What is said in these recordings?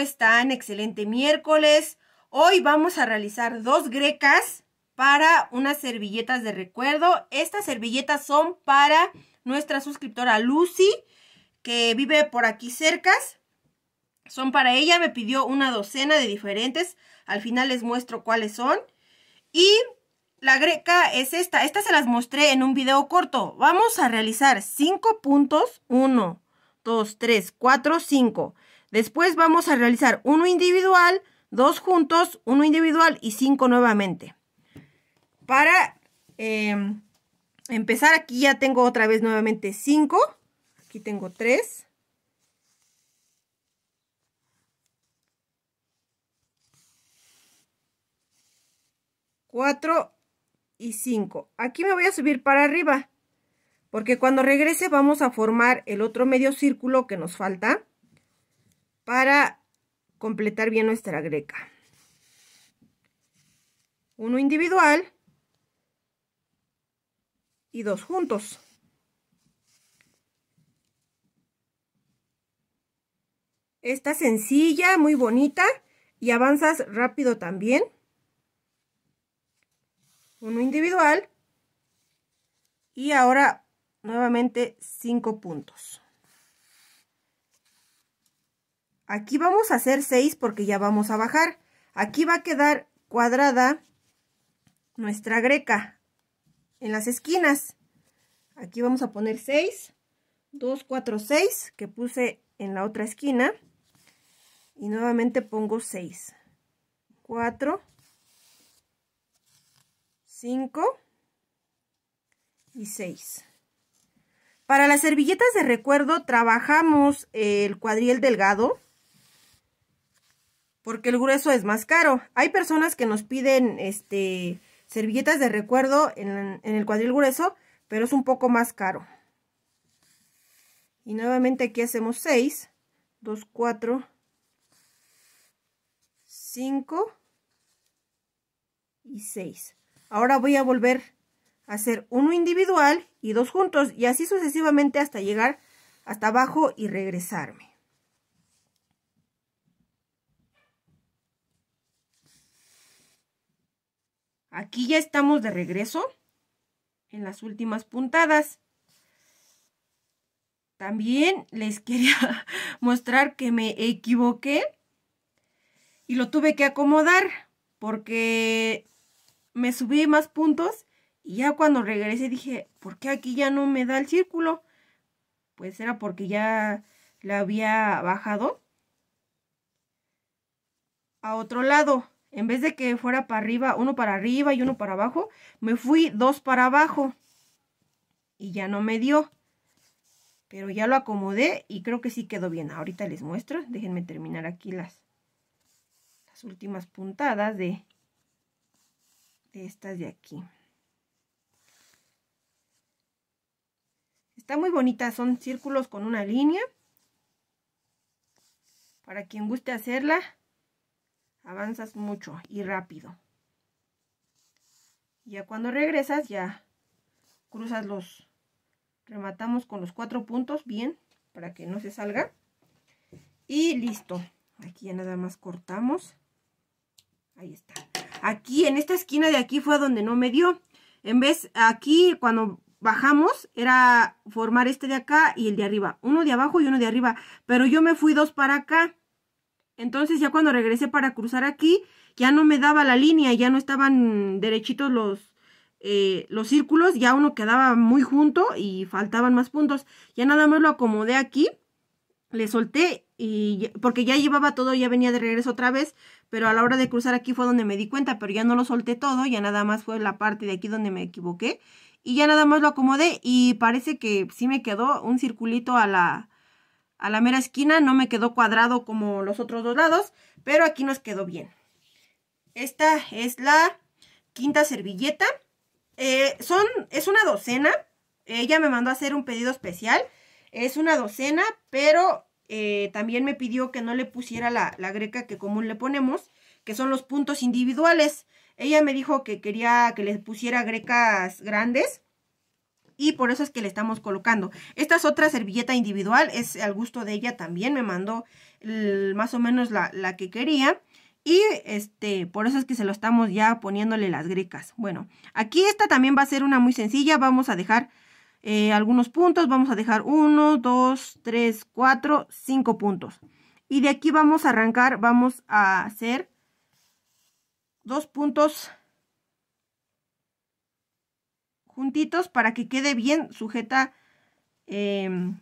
están? Excelente miércoles. Hoy vamos a realizar dos grecas para unas servilletas de recuerdo. Estas servilletas son para nuestra suscriptora Lucy, que vive por aquí cercas. Son para ella, me pidió una docena de diferentes. Al final les muestro cuáles son. Y la greca es esta. Esta se las mostré en un video corto. Vamos a realizar cinco puntos. Uno, dos, tres, cuatro, cinco... Después vamos a realizar uno individual, dos juntos, uno individual y cinco nuevamente. Para em, empezar aquí ya tengo otra vez nuevamente cinco. Aquí tengo tres. Cuatro y cinco. Aquí me voy a subir para arriba. Porque cuando regrese vamos a formar el otro medio círculo que nos falta para completar bien nuestra greca. Uno individual y dos juntos. Está sencilla, muy bonita y avanzas rápido también. Uno individual y ahora nuevamente cinco puntos. Aquí vamos a hacer 6 porque ya vamos a bajar. Aquí va a quedar cuadrada nuestra greca en las esquinas. Aquí vamos a poner 6, 2, 4, 6 que puse en la otra esquina. Y nuevamente pongo 6, 4, 5 y 6. Para las servilletas de recuerdo trabajamos el cuadriel delgado porque el grueso es más caro. Hay personas que nos piden este, servilletas de recuerdo en, el cuadril grueso, pero es un poco más caro. Y nuevamente aquí hacemos 6, 2, 4, 5 y 6. Ahora voy a volver a hacer uno individual y dos juntos y así sucesivamente hasta llegar hasta abajo y regresarme. Aquí ya estamos de regreso en las últimas puntadas. También les quería mostrar que me equivoqué y lo tuve que acomodar porque me subí más puntos y ya cuando regresé dije, ¿por qué aquí ya no me da el círculo? Pues era porque ya la había bajado a otro lado. En vez de que fuera para arriba, uno para arriba y uno para abajo, me fui dos para abajo. Y ya no me dio. Pero ya lo acomodé y creo que sí quedó bien. Ahorita les muestro. Déjenme terminar aquí las, últimas puntadas de, de estas de aquí. Está muy bonita. Son círculos con una línea. Para quien guste hacerla, avanzas mucho y rápido. Ya cuando regresas ya cruzas los, rematamos con los cuatro puntos bien para que no se salga. Y listo. Aquí ya nada más cortamos. Ahí está. Aquí en esta esquina de aquí fue donde no me dio. En vez, aquí cuando bajamos era formar este de acá y el de arriba. Uno de abajo y uno de arriba. Pero yo me fui dos para acá. Entonces ya cuando regresé para cruzar aquí, ya no me daba la línea, ya no estaban derechitos los, eh, los círculos, ya uno quedaba muy junto y faltaban más puntos. Ya nada más lo acomodé aquí, le solté y porque ya llevaba todo, ya venía de regreso otra vez, pero a la hora de cruzar aquí fue donde me di cuenta, pero ya no lo solté todo, ya nada más fue la parte de aquí donde me equivoqué y ya nada más lo acomodé y parece que sí me quedó un circulito a la a la mera esquina. No me quedó cuadrado como los otros dos lados, pero aquí nos quedó bien. Esta es la quinta servilleta. Eh, son, es una docena. Ella me mandó a hacer un pedido especial. Es una docena, pero eh, también me pidió que no le pusiera la, greca que común le ponemos, que son los puntos individuales. Ella me dijo que quería que le pusiera grecas grandes y por eso es que le estamos colocando. Esta es otra servilleta individual, es al gusto de ella también, me mandó más o menos la, que quería. Y este, por eso es que se lo estamos ya poniéndole las grecas. Bueno, aquí esta también va a ser una muy sencilla. Vamos a dejar eh, algunos puntos. Vamos a dejar 1, 2, 3, 4, 5 puntos. Y de aquí vamos a arrancar, vamos a hacer dos puntos Puntitos para que quede bien sujeta em,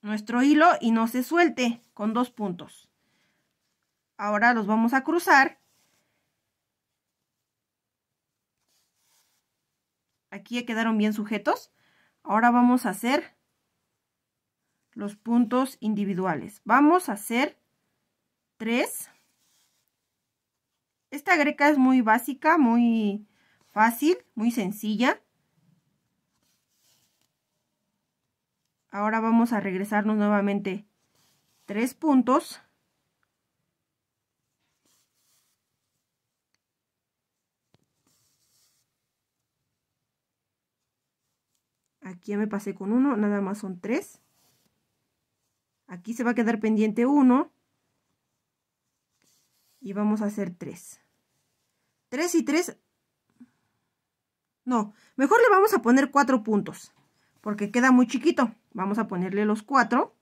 nuestro hilo y no se suelte con dos puntos. Ahora los vamos a cruzar. Aquí ya quedaron bien sujetos. Ahora vamos a hacer los puntos individuales. Vamos a hacer tres. Esta greca es muy básica, muy fácil, muy sencilla. Ahora vamos a regresarnos nuevamente tres puntos. Aquí ya me pasé con uno, nada más son tres. Aquí se va a quedar pendiente uno. Y vamos a hacer tres. Tres y tres. No, mejor le vamos a poner cuatro puntos. Porque queda muy chiquito. Vamos a ponerle los cuatro.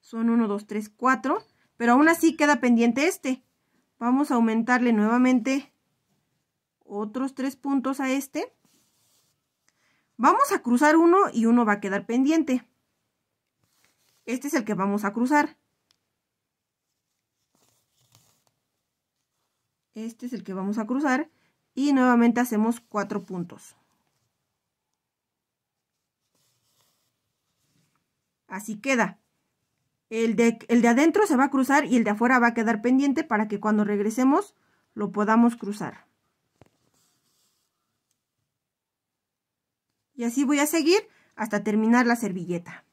Son 1, 2, 3, 4. Pero aún así queda pendiente este. Vamos a aumentarle nuevamente otros tres puntos a este. Vamos a cruzar uno y uno va a quedar pendiente. Este es el que vamos a cruzar. Este es el que vamos a cruzar. Y nuevamente hacemos cuatro puntos. Así queda. El de, el de adentro se va a cruzar y el de afuera va a quedar pendiente para que cuando regresemos lo podamos cruzar. Y así voy a seguir hasta terminar la servilleta.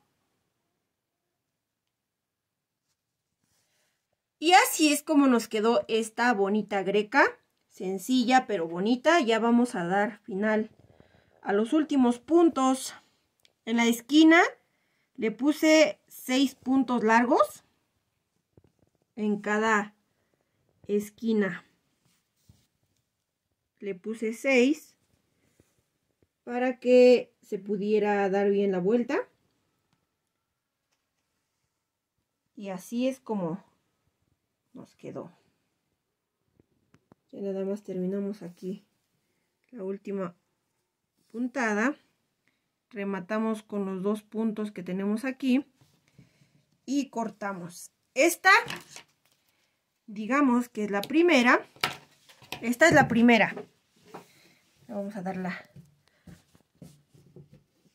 Y así es como nos quedó esta bonita greca, sencilla pero bonita. Ya vamos a dar final a los últimos puntos. En la esquina le puse seis puntos largos en cada esquina. Le puse 6 para que se pudiera dar bien la vuelta. Y así es como nos quedó. Ya nada más terminamos aquí la última puntada rematamos con los dos puntos que tenemos aquí y cortamos esta digamos que es la primera esta es la primera vamos a darla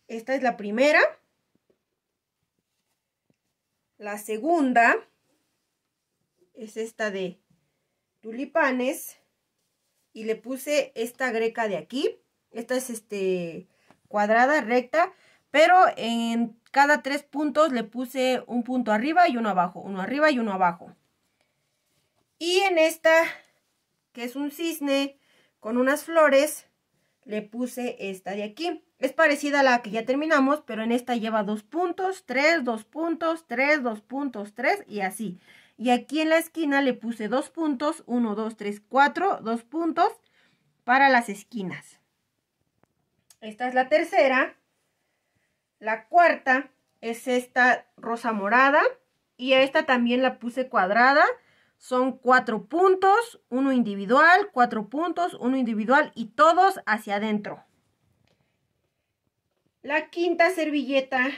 esta es la primera la segunda es esta de tulipanes y le puse esta greca de aquí esta es este cuadrada, recta, pero en cada tres puntos le puse un punto arriba y uno abajo, uno arriba y uno abajo. Y en esta, que es un cisne con unas flores, le puse esta de aquí. Es parecida a la que ya terminamos, pero en esta lleva dos puntos, tres, dos puntos, tres, dos puntos, tres y así. Y aquí en la esquina le puse dos puntos, uno, dos, tres, cuatro, dos puntos para las esquinas. Esta es la tercera. La cuarta es esta rosa morada. Y esta también la puse cuadrada. Son cuatro puntos, uno individual, cuatro puntos, uno individual y todos hacia adentro. La quinta servilleta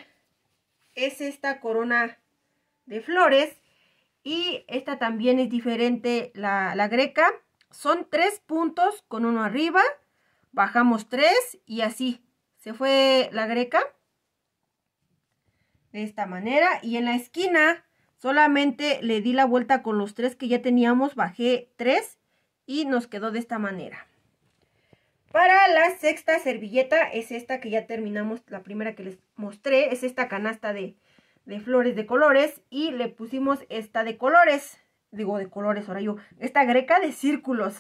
es esta corona de flores. Y esta también es diferente la, la greca. Son tres puntos con uno arriba, bajamos tres y así. Se fue la greca. De esta manera. Y en la esquina solamente le di la vuelta con los tres que ya teníamos. Bajé tres y nos quedó de esta manera. Para la sexta servilleta es esta que ya terminamos, la primera que les mostré. Es esta canasta de, de flores de colores y le pusimos esta de colores. Digo de colores, ahora yo. Esta greca de círculos.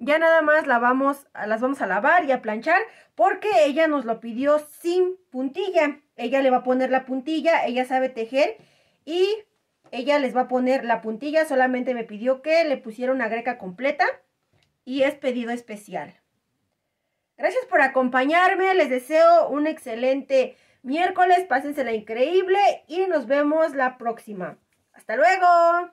Ya nada más la vamos, las vamos a lavar y a planchar porque ella nos lo pidió sin puntilla. Ella le va a poner la puntilla, ella sabe tejer y ella les va a poner la puntilla. Solamente me pidió que le pusiera una greca completa y es pedido especial. Gracias por acompañarme, les deseo un excelente miércoles, pásensela increíble y nos vemos la próxima. ¡Hasta luego!